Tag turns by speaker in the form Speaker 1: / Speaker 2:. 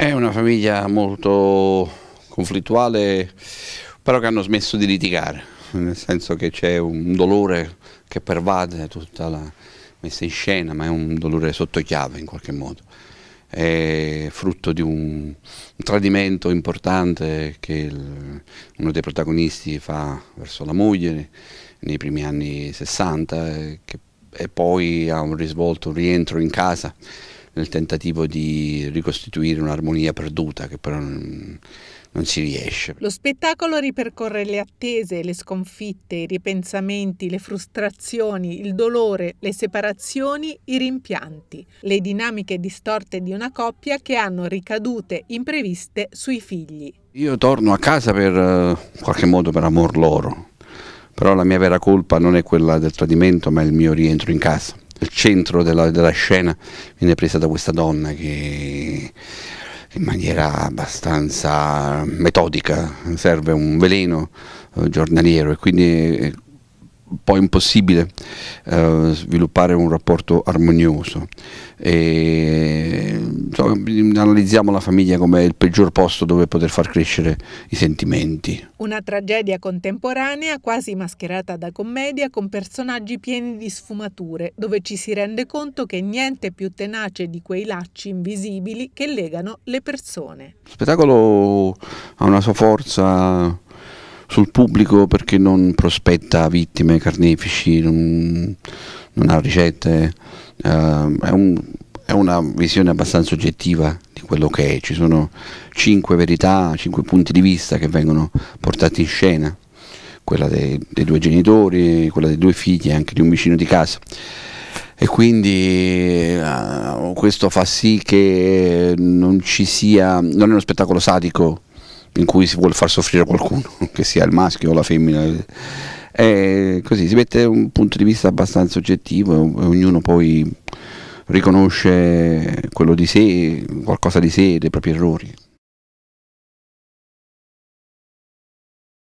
Speaker 1: È una famiglia molto conflittuale, però che hanno smesso di litigare, nel senso che c'è un dolore che pervade tutta la messa in scena, ma è un dolore sotto chiave in qualche modo. È frutto di un, tradimento importante che uno dei protagonisti fa verso la moglie nei primi anni 60 eh, e poi ha un risvolto, un rientro in casa nel tentativo di ricostituire un'armonia perduta che però non, non si riesce.
Speaker 2: Lo spettacolo ripercorre le attese, le sconfitte, i ripensamenti, le frustrazioni, il dolore, le separazioni, i rimpianti, le dinamiche distorte di una coppia che hanno ricadute impreviste sui figli.
Speaker 1: Io torno a casa per in eh, qualche modo per amor loro, però la mia vera colpa non è quella del tradimento ma è il mio rientro in casa il centro della, della scena viene presa da questa donna che in maniera abbastanza metodica, serve un veleno eh, giornaliero e quindi eh, po' impossibile eh, sviluppare un rapporto armonioso. E, so, analizziamo la famiglia come il peggior posto dove poter far crescere i sentimenti.
Speaker 2: Una tragedia contemporanea, quasi mascherata da commedia, con personaggi pieni di sfumature, dove ci si rende conto che niente è più tenace di quei lacci invisibili che legano le persone.
Speaker 1: Lo spettacolo ha una sua forza sul pubblico perché non prospetta vittime, carnefici, non, non ha ricette, uh, è, un, è, una visione abbastanza oggettiva di quello che è, ci sono cinque verità, cinque punti di vista che vengono portati in scena, quella dei, dei due genitori, quella dei due figli e anche di un vicino di casa e quindi uh, questo fa sì che non ci sia, non è uno spettacolo sadico in cui si vuole far soffrire qualcuno, che sia il maschio o la femmina. È così, si mette un punto di vista abbastanza oggettivo e ognuno poi riconosce quello di sé, qualcosa di sé, dei propri errori.